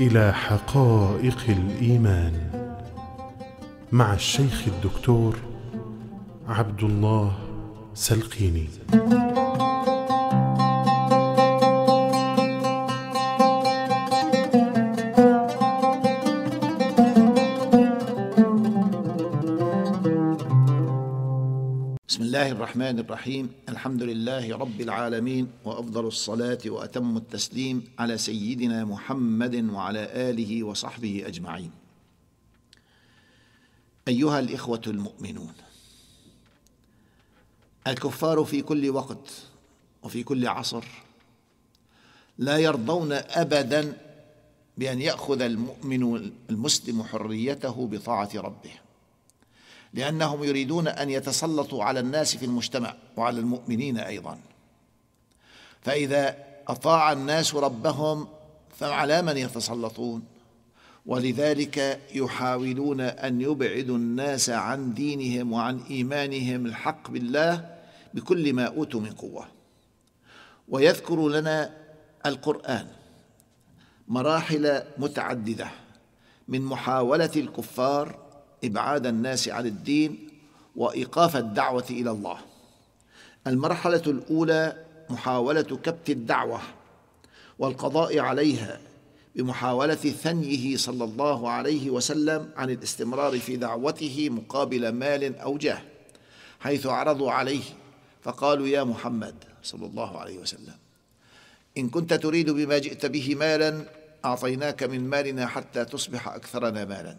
الى حقائق الايمان مع الشيخ الدكتور عبد الله سلقيني الرحمن الرحيم الحمد لله رب العالمين وافضل الصلاه واتم التسليم على سيدنا محمد وعلى اله وصحبه اجمعين ايها الاخوه المؤمنون الكفار في كل وقت وفي كل عصر لا يرضون ابدا بان ياخذ المؤمن المسلم حريته بطاعه ربه لانهم يريدون ان يتسلطوا على الناس في المجتمع وعلى المؤمنين ايضا فاذا اطاع الناس ربهم فعلى من يتسلطون ولذلك يحاولون ان يبعدوا الناس عن دينهم وعن ايمانهم الحق بالله بكل ما اوتوا من قوه ويذكر لنا القران مراحل متعدده من محاوله الكفار ابعاد الناس عن الدين وايقاف الدعوه الى الله المرحله الاولى محاوله كبت الدعوه والقضاء عليها بمحاوله ثنيه صلى الله عليه وسلم عن الاستمرار في دعوته مقابل مال او جاه حيث عرضوا عليه فقالوا يا محمد صلى الله عليه وسلم ان كنت تريد بما جئت به مالا اعطيناك من مالنا حتى تصبح اكثرنا مالا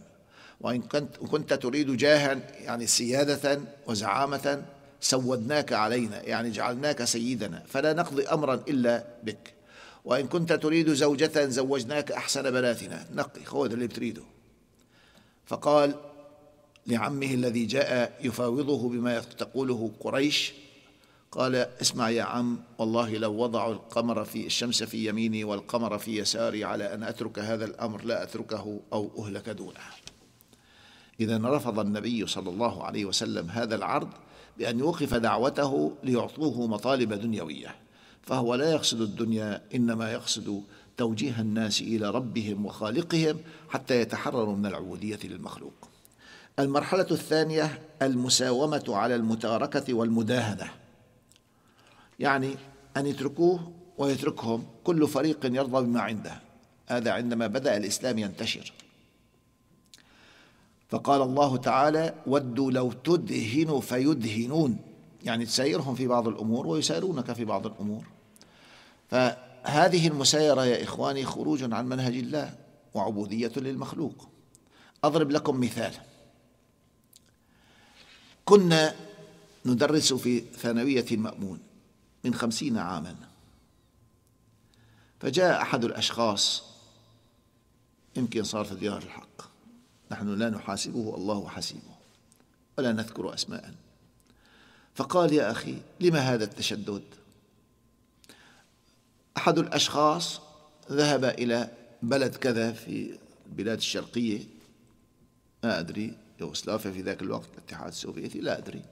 وإن كنت, كنت تريد جاها يعني سيادة وزعامة سودناك علينا يعني جعلناك سيدنا فلا نقضي أمرا إلا بك وإن كنت تريد زوجة زوجناك أحسن بناتنا نقي خذ اللي بتريده فقال لعمه الذي جاء يفاوضه بما تقوله قريش قال اسمع يا عم والله لو وضعوا القمر في الشمس في يميني والقمر في يساري على أن أترك هذا الأمر لا أتركه أو أهلك دونه إذا رفض النبي صلى الله عليه وسلم هذا العرض بأن يوقف دعوته ليعطوه مطالب دنيوية فهو لا يقصد الدنيا إنما يقصد توجيه الناس إلى ربهم وخالقهم حتى يتحرروا من العبودية للمخلوق المرحلة الثانية المساومة على المتاركة والمداهنة يعني أن يتركوه ويتركهم كل فريق يرضى بما عنده هذا عندما بدأ الإسلام ينتشر فقال الله تعالى ودوا لو تدهنوا فيدهنون يعني تسايرهم في بعض الأمور ويسايرونك في بعض الأمور فهذه المسايرة يا إخواني خروج عن منهج الله وعبودية للمخلوق أضرب لكم مثال كنا ندرس في ثانوية المأمون من خمسين عاما فجاء أحد الأشخاص يمكن صار في ديار الحرب نحن لا نحاسبه الله حسيبه ولا نذكر أسماء فقال يا أخي لما هذا التشدد أحد الأشخاص ذهب إلى بلد كذا في البلاد الشرقية ما أدري يوغسلافيا في ذاك الوقت الاتحاد السوفيتي لا أدري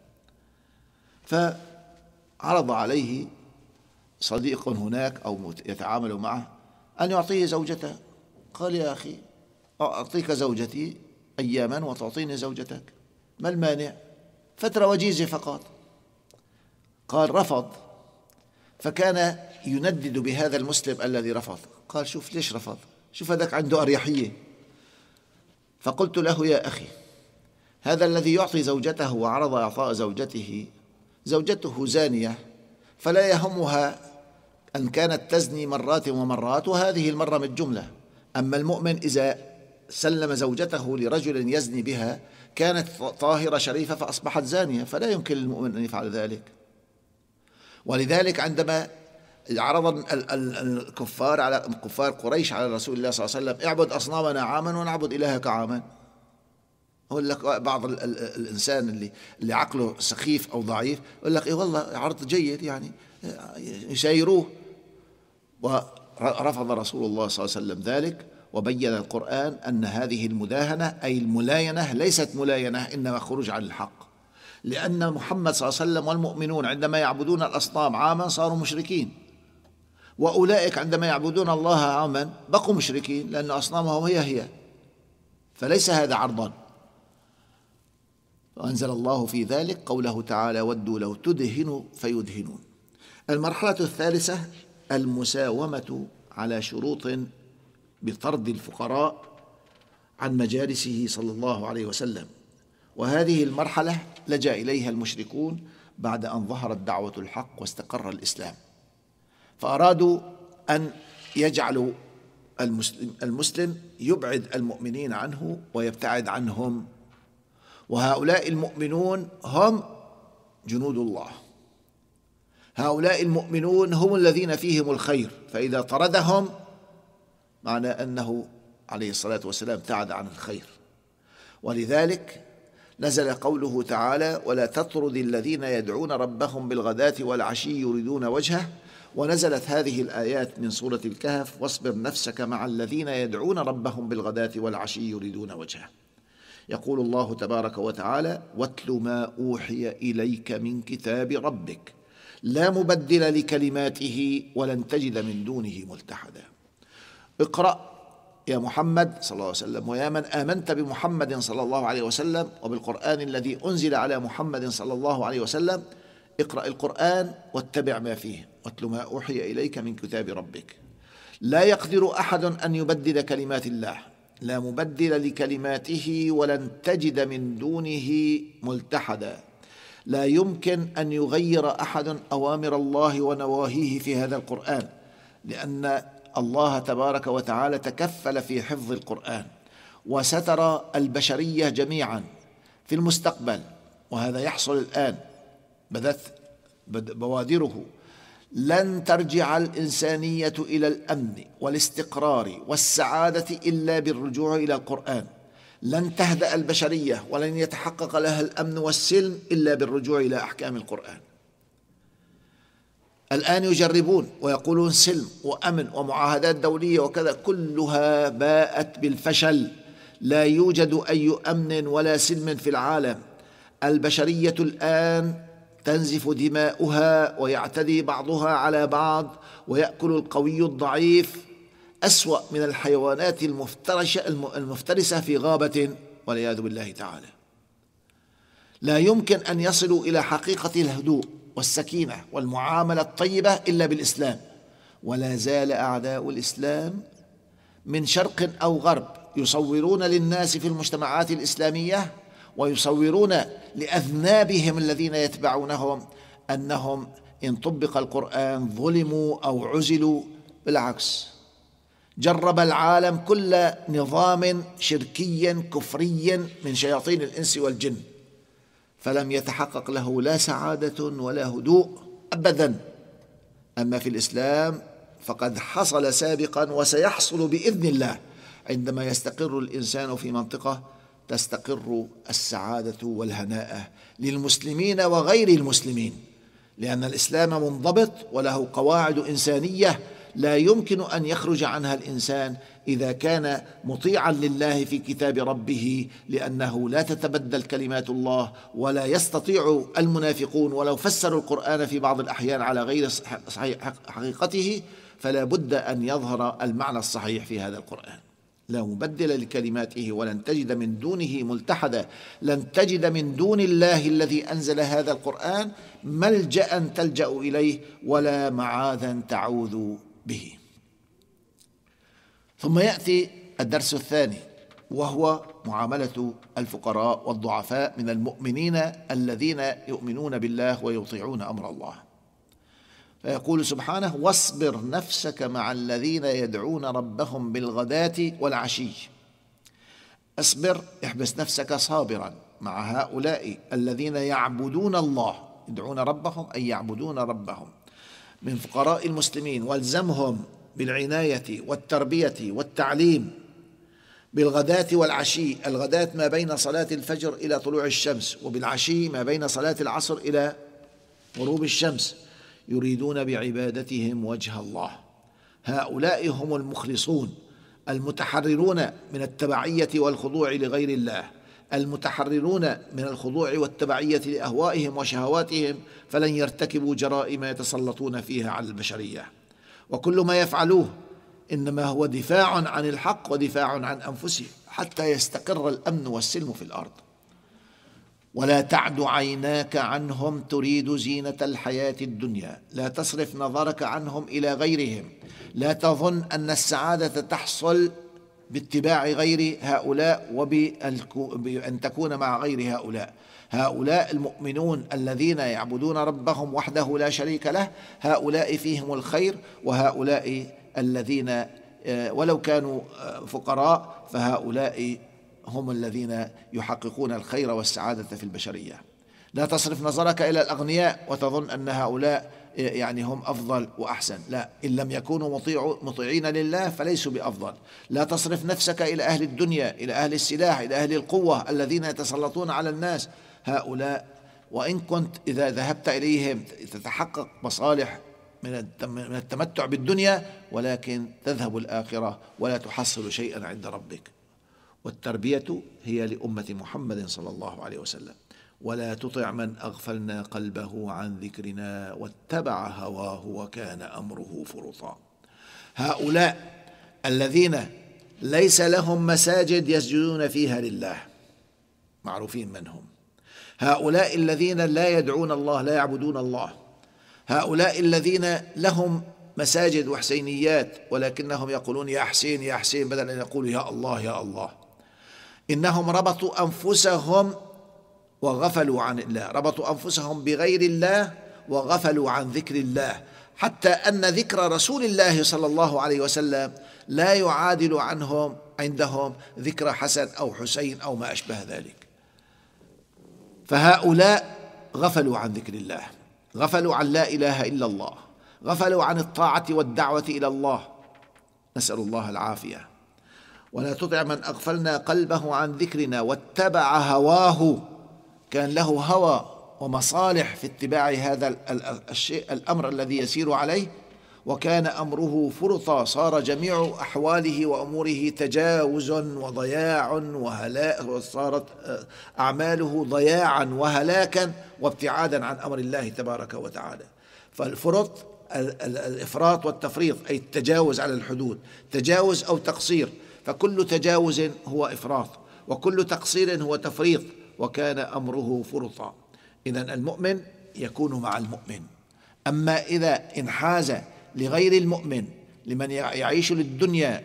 فعرض عليه صديق هناك أو يتعامل معه أن يعطيه زوجته قال يا أخي أعطيك زوجتي أياما وتعطيني زوجتك ما المانع فترة وجيزة فقط قال رفض فكان يندد بهذا المسلم الذي رفض قال شوف ليش رفض شوف هذاك عنده أريحية فقلت له يا أخي هذا الذي يعطي زوجته وعرض إعطاء زوجته زوجته زانية فلا يهمها أن كانت تزني مرات ومرات وهذه المرة من الجملة أما المؤمن إذا سلم زوجته لرجل يزني بها كانت طاهرة شريفة فأصبحت زانية فلا يمكن للمؤمن أن يفعل ذلك ولذلك عندما عرض الكفار على كفار قريش على رسول الله صلى الله عليه وسلم اعبد أصنامنا عاما ونعبد إلهك عاما يقول لك بعض الإنسان اللي, اللي عقله سخيف أو ضعيف يقول لك إيه والله عرض جيد يعني يسيروه ورفض رسول الله صلى الله عليه وسلم ذلك وبين القرآن أن هذه المداهنة أي الملاينة ليست ملاينة إنما خروج عن الحق لأن محمد صلى الله عليه وسلم والمؤمنون عندما يعبدون الأصنام عاما صاروا مشركين وأولئك عندما يعبدون الله عاما بقوا مشركين لأن أصنامهم هي هي فليس هذا عرضا وأنزل الله في ذلك قوله تعالى ودوا لو تدهنوا فيدهنون المرحلة الثالثة المساومة على شروط بطرد الفقراء عن مجالسه صلى الله عليه وسلم وهذه المرحلة لجأ إليها المشركون بعد أن ظهرت دعوة الحق واستقر الإسلام فأرادوا أن يجعلوا المسلم, المسلم يبعد المؤمنين عنه ويبتعد عنهم وهؤلاء المؤمنون هم جنود الله هؤلاء المؤمنون هم الذين فيهم الخير فإذا طردهم معنى أنه عليه الصلاة والسلام ابتعد عن الخير ولذلك نزل قوله تعالى ولا تطرد الذين يدعون ربهم بالغداة والعشي يريدون وجهه ونزلت هذه الآيات من سورة الكهف واصبر نفسك مع الذين يدعون ربهم بالغداة والعشي يريدون وجهه يقول الله تبارك وتعالى واتل ما أوحي إليك من كتاب ربك لا مبدل لكلماته ولن تجد من دونه ملتحدا اقرأ يا محمد صلى الله عليه وسلم ويا من آمنت بمحمد صلى الله عليه وسلم وبالقرآن الذي أنزل على محمد صلى الله عليه وسلم اقرأ القرآن واتبع ما فيه واتل ما أوحي إليك من كتاب ربك لا يقدر أحد أن يبدل كلمات الله لا مبدل لكلماته ولن تجد من دونه ملتحدا لا يمكن أن يغير أحد أوامر الله ونواهيه في هذا القرآن لأن الله تبارك وتعالى تكفل في حفظ القرآن وستر البشرية جميعا في المستقبل وهذا يحصل الآن بدت بوادره لن ترجع الإنسانية إلى الأمن والاستقرار والسعادة إلا بالرجوع إلى القرآن لن تهدأ البشرية ولن يتحقق لها الأمن والسلم إلا بالرجوع إلى أحكام القرآن الآن يجربون ويقولون سلم وأمن ومعاهدات دولية وكذا كلها باءت بالفشل لا يوجد أي أمن ولا سلم في العالم البشرية الآن تنزف دماؤها ويعتدي بعضها على بعض ويأكل القوي الضعيف أسوأ من الحيوانات المفترسة, المفترسة في غابة والعياذ بالله تعالى لا يمكن أن يصلوا إلى حقيقة الهدوء والسكينة والمعاملة الطيبة إلا بالإسلام ولا زال أعداء الإسلام من شرق أو غرب يصورون للناس في المجتمعات الإسلامية ويصورون لأذنابهم الذين يتبعونهم أنهم إن طبق القرآن ظلموا أو عزلوا بالعكس جرب العالم كل نظام شركي كفريا من شياطين الإنس والجن فلم يتحقق له لا سعاده ولا هدوء ابدا اما في الاسلام فقد حصل سابقا وسيحصل باذن الله عندما يستقر الانسان في منطقه تستقر السعاده والهناءه للمسلمين وغير المسلمين لان الاسلام منضبط وله قواعد انسانيه لا يمكن ان يخرج عنها الانسان اذا كان مطيعا لله في كتاب ربه لانه لا تتبدل كلمات الله ولا يستطيع المنافقون ولو فسروا القران في بعض الاحيان على غير حقيقته فلا بد ان يظهر المعنى الصحيح في هذا القران لا مبدل لكلماته ولن تجد من دونه ملتحدا لن تجد من دون الله الذي انزل هذا القران ملجا تلجا اليه ولا معاذا تعوذ به ثم ياتي الدرس الثاني وهو معامله الفقراء والضعفاء من المؤمنين الذين يؤمنون بالله ويطيعون امر الله فيقول سبحانه واصبر نفسك مع الذين يدعون ربهم بالغداه والعشي اصبر احبس نفسك صابرا مع هؤلاء الذين يعبدون الله يدعون ربهم اي يعبدون ربهم من فقراء المسلمين والزمهم بالعناية والتربية والتعليم بالغداة والعشي الغداة ما بين صلاة الفجر إلى طلوع الشمس وبالعشي ما بين صلاة العصر إلى غروب الشمس يريدون بعبادتهم وجه الله هؤلاء هم المخلصون المتحررون من التبعية والخضوع لغير الله المتحررون من الخضوع والتبعية لأهوائهم وشهواتهم فلن يرتكبوا جرائم يتسلطون فيها على البشرية وكل ما يفعلوه إنما هو دفاع عن الحق ودفاع عن أنفسهم حتى يستقر الأمن والسلم في الأرض ولا تعد عيناك عنهم تريد زينة الحياة الدنيا لا تصرف نظرك عنهم إلى غيرهم لا تظن أن السعادة تحصل باتباع غير هؤلاء وبأن تكون مع غير هؤلاء هؤلاء المؤمنون الذين يعبدون ربهم وحده لا شريك له هؤلاء فيهم الخير وهؤلاء الذين آه، ولو كانوا آه، فقراء فهؤلاء هم الذين يحققون الخير والسعادة في البشرية لا تصرف نظرك إلى الأغنياء وتظن أن هؤلاء يعني هم أفضل وأحسن لا إن لم يكونوا مطيعين لله فليسوا بأفضل لا تصرف نفسك إلى أهل الدنيا إلى أهل السلاح إلى أهل القوة الذين يتسلطون على الناس هؤلاء وإن كنت إذا ذهبت إليهم تتحقق مصالح من التمتع بالدنيا ولكن تذهب الآخرة ولا تحصل شيئا عند ربك والتربية هي لأمة محمد صلى الله عليه وسلم ولا تطع من اغفلنا قلبه عن ذكرنا واتبع هواه وكان امره فرطا هؤلاء الذين ليس لهم مساجد يسجدون فيها لله معروفين من هم هؤلاء الذين لا يدعون الله لا يعبدون الله هؤلاء الذين لهم مساجد وحسينيات ولكنهم يقولون يا حسين يا حسين بدل ان يقولوا يا الله يا الله انهم ربطوا انفسهم وغفلوا عن الله ربطوا أنفسهم بغير الله وغفلوا عن ذكر الله حتى أن ذكر رسول الله صلى الله عليه وسلم لا يعادل عنهم عندهم ذكر حسن أو حسين أو ما أشبه ذلك فهؤلاء غفلوا عن ذكر الله غفلوا عن لا إله إلا الله غفلوا عن الطاعة والدعوة إلى الله نسأل الله العافية ولا تطع من أغفلنا قلبه عن ذكرنا واتبع هواه كان له هوى ومصالح في اتباع هذا الشيء الامر الذي يسير عليه وكان امره فرطا صار جميع احواله واموره تجاوز وضياع وهلاك وصارت آه، اعماله ضياعا وهلاكا وابتعادا عن امر الله تبارك وتعالى فالفرط الافراط والتفريط اي التجاوز على الحدود تجاوز او تقصير فكل تجاوز هو افراط وكل تقصير هو تفريط وكان أمره فرطا إذا المؤمن يكون مع المؤمن أما إذا انحاز لغير المؤمن لمن يعيش للدنيا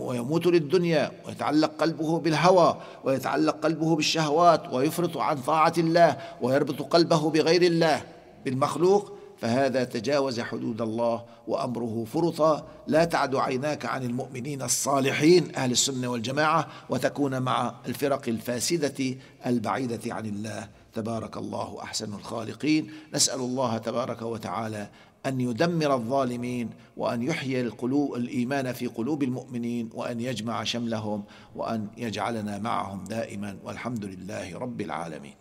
ويموت للدنيا ويتعلق قلبه بالهوى ويتعلق قلبه بالشهوات ويفرط عن طاعة الله ويربط قلبه بغير الله بالمخلوق فهذا تجاوز حدود الله وامره فرطا لا تعد عيناك عن المؤمنين الصالحين اهل السنه والجماعه وتكون مع الفرق الفاسده البعيده عن الله تبارك الله احسن الخالقين نسال الله تبارك وتعالى أن يدمر الظالمين وأن يحيي القلوب الإيمان في قلوب المؤمنين وأن يجمع شملهم وأن يجعلنا معهم دائما والحمد لله رب العالمين.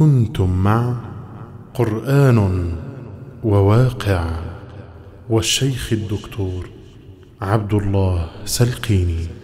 كنتم مع قرآن وواقع والشيخ الدكتور عبد الله سلقيني